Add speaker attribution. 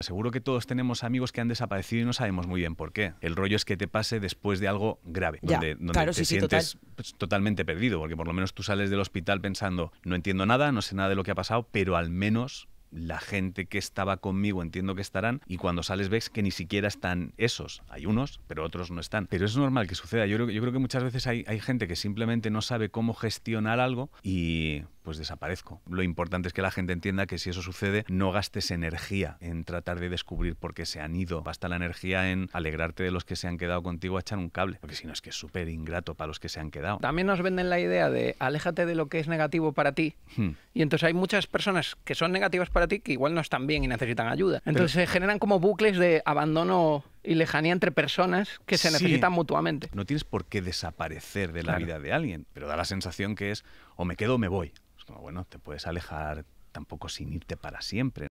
Speaker 1: Seguro que todos tenemos amigos que han desaparecido y no sabemos muy bien por qué. El rollo es que te pase después de algo grave, donde, te sientes pues, totalmente perdido, porque por lo menos tú sales del hospital pensando, no entiendo nada, no sé nada de lo que ha pasado, pero al menos la gente que estaba conmigo entiendo que estarán y cuando sales ves que ni siquiera están esos. Hay unos, pero otros no están. Pero es normal que suceda. Yo creo, que muchas veces hay gente que simplemente no sabe cómo gestionar algo y pues desaparezco. Lo importante es que la gente entienda que si eso sucede, no gastes energía en tratar de descubrir por qué se han ido. Basta la energía en alegrarte de los que se han quedado contigo a echar un cable, porque si no es que es súper ingrato para los que se han quedado.
Speaker 2: También nos venden la idea de aléjate de lo que es negativo para ti. Hmm. Y entonces hay muchas personas que son negativas para ti que igual no están bien y necesitan ayuda. Entonces se generan como bucles de abandono y lejanía entre personas que se necesitan mutuamente.
Speaker 1: No tienes por qué desaparecer de la vida de alguien, pero da la sensación que es o me quedo o me voy.
Speaker 3: Pues, bueno, te puedes alejar tampoco sin irte para siempre.